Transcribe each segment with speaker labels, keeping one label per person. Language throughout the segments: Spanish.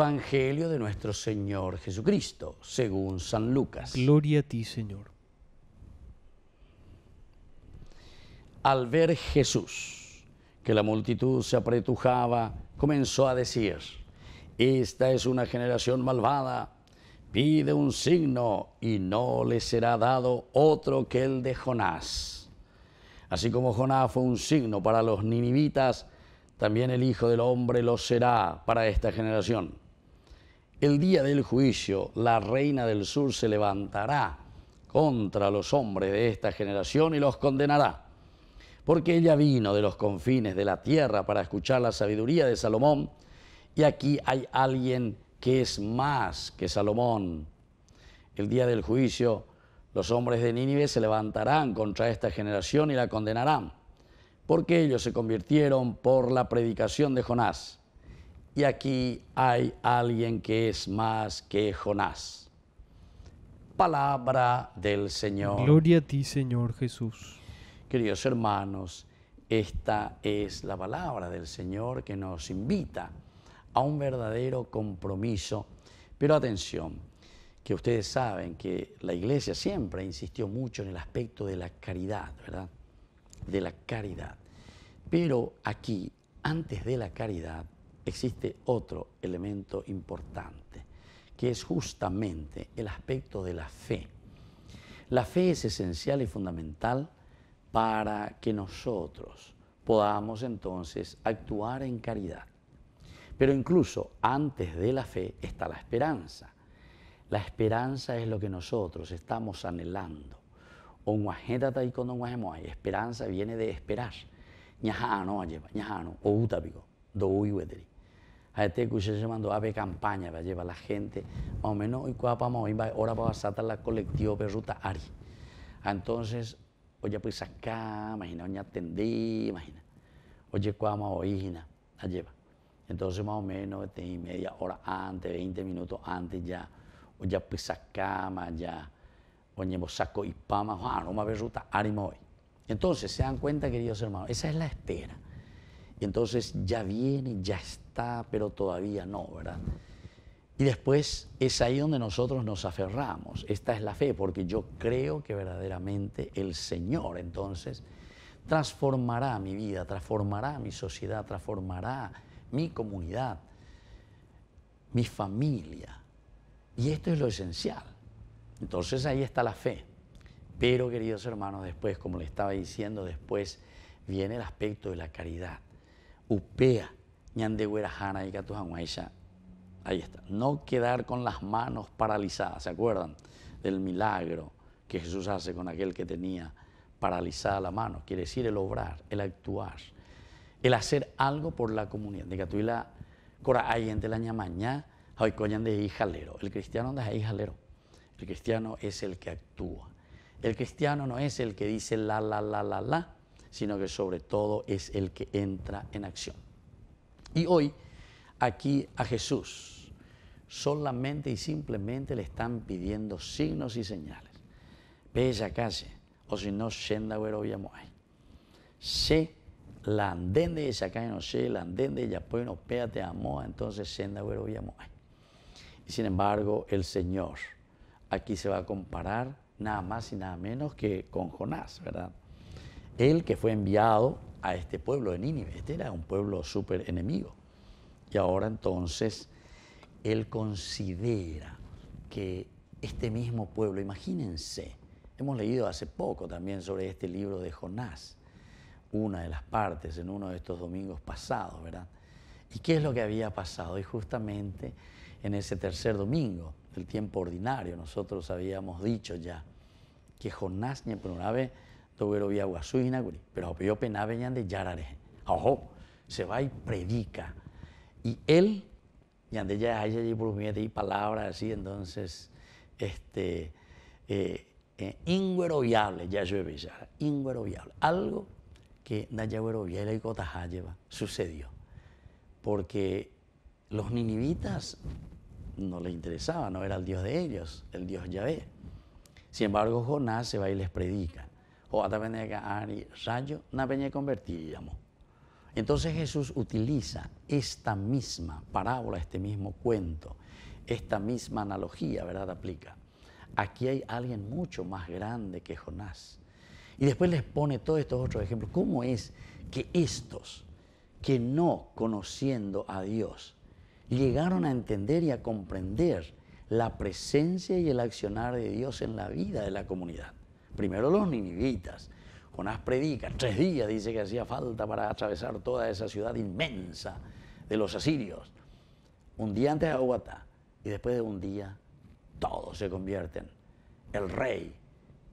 Speaker 1: Evangelio de nuestro Señor Jesucristo, según San Lucas. Gloria a ti, Señor. Al ver Jesús que la multitud se apretujaba, comenzó a decir, esta es una generación malvada, pide un signo y no le será dado otro que el de Jonás. Así como Jonás fue un signo para los ninivitas, también el Hijo del Hombre lo será para esta generación. El día del juicio, la reina del sur se levantará contra los hombres de esta generación y los condenará, porque ella vino de los confines de la tierra para escuchar la sabiduría de Salomón, y aquí hay alguien que es más que Salomón. El día del juicio, los hombres de Nínive se levantarán contra esta generación y la condenarán, porque ellos se convirtieron por la predicación de Jonás y aquí hay alguien que es más que Jonás. Palabra del Señor. Gloria a ti, Señor Jesús. Queridos hermanos, esta es la palabra del Señor que nos invita a un verdadero compromiso. Pero atención, que ustedes saben que la iglesia siempre insistió mucho en el aspecto de la caridad, ¿verdad? De la caridad. Pero aquí, antes de la caridad, existe otro elemento importante, que es justamente el aspecto de la fe. La fe es esencial y fundamental para que nosotros podamos entonces actuar en caridad. Pero incluso antes de la fe está la esperanza. La esperanza es lo que nosotros estamos anhelando. Esperanza viene de esperar. Ñajano, ñajano, o do a este que se mandó a ver campaña para llevar a la gente, más o menos, y cuando vamos a ahora vamos a la colectiva de ruta Ari. Ah, entonces, oye, pues acá, imagina, oye, atendí, imagina. Oye, cuando vamos a lleva, Entonces, más o menos, este, media hora antes, 20 minutos antes ya, oye, pues acá, ya, oye, saco y más, Juan, no más ruta Ari, hoy. Entonces, se dan cuenta, queridos hermanos, esa es la espera. Y entonces ya viene, ya está pero todavía no, ¿verdad? Y después es ahí donde nosotros nos aferramos. Esta es la fe, porque yo creo que verdaderamente el Señor entonces transformará mi vida, transformará mi sociedad, transformará mi comunidad, mi familia. Y esto es lo esencial. Entonces ahí está la fe. Pero queridos hermanos, después, como le estaba diciendo, después viene el aspecto de la caridad. Upea y Ahí está. No quedar con las manos paralizadas, ¿se acuerdan? Del milagro que Jesús hace con aquel que tenía paralizada la mano. Quiere decir el obrar, el actuar, el hacer algo por la comunidad. De Cora, la hoy coñan de El cristiano anda ahí El cristiano es el que actúa. El cristiano no es el que dice la, la, la, la, la, sino que sobre todo es el que entra en acción. Y hoy, aquí a Jesús, solamente y simplemente le están pidiendo signos y señales. Ve ya, calle, o si no, senda Moai. Se la andén de calle, no sé, la andén de pues no te amo, entonces senda Moai. Y sin embargo, el Señor aquí se va a comparar nada más y nada menos que con Jonás, ¿verdad? Él que fue enviado a este pueblo de Nínive. Este era un pueblo súper enemigo. Y ahora entonces él considera que este mismo pueblo, imagínense, hemos leído hace poco también sobre este libro de Jonás, una de las partes en uno de estos domingos pasados, ¿verdad? ¿Y qué es lo que había pasado? Y justamente en ese tercer domingo el tiempo ordinario nosotros habíamos dicho ya que Jonás ni por vez, doverovia guasú inaguri, pero yo penabeñan de yarare. Ojo, se va y predica. Y él, y ya hay allí y palabras así, entonces, este, eh, eh ingueroviable, ya llueve ya, ingueroviable. Algo que Nayagüeroviela y Cotajayeva sucedió, porque los ninivitas no les interesaba, no era el Dios de ellos, el Dios Yahvé. Sin embargo, Jonás se va y les predica rayo convertíamos. Entonces Jesús utiliza esta misma parábola, este mismo cuento, esta misma analogía, ¿verdad? Aplica. Aquí hay alguien mucho más grande que Jonás. Y después les pone todos estos otros ejemplos. ¿Cómo es que estos, que no conociendo a Dios, llegaron a entender y a comprender la presencia y el accionar de Dios en la vida de la comunidad? primero los ninivitas. Jonás predica, tres días dice que hacía falta para atravesar toda esa ciudad inmensa de los asirios. Un día antes de Aguatá y después de un día todos se convierten. El rey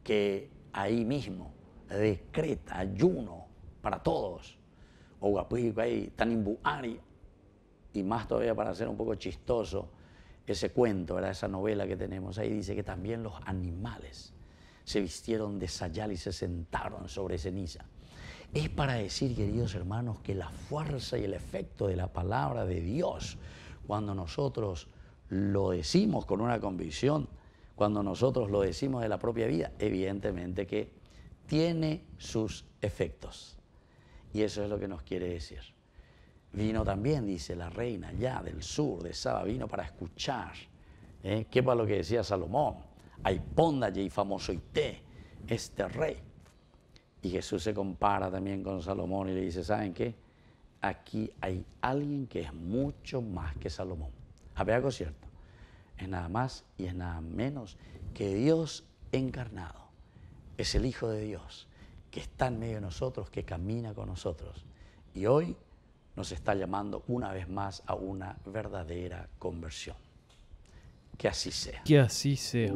Speaker 1: que ahí mismo decreta ayuno para todos. tan Tanimbuari, y más todavía para hacer un poco chistoso ese cuento, esa novela que tenemos ahí, dice que también los animales se vistieron de sayal y se sentaron sobre ceniza. Es para decir, queridos hermanos, que la fuerza y el efecto de la palabra de Dios, cuando nosotros lo decimos con una convicción, cuando nosotros lo decimos de la propia vida, evidentemente que tiene sus efectos. Y eso es lo que nos quiere decir. Vino también, dice la reina, ya del sur de Saba, vino para escuchar. ¿eh? ¿Qué para lo que decía Salomón? Ponda y famoso y te, este rey. Y Jesús se compara también con Salomón y le dice, ¿saben qué? Aquí hay alguien que es mucho más que Salomón. ¿A ver algo cierto. Es nada más y es nada menos que Dios encarnado. Es el Hijo de Dios que está en medio de nosotros, que camina con nosotros. Y hoy nos está llamando una vez más a una verdadera conversión. Que así sea. Que así sea.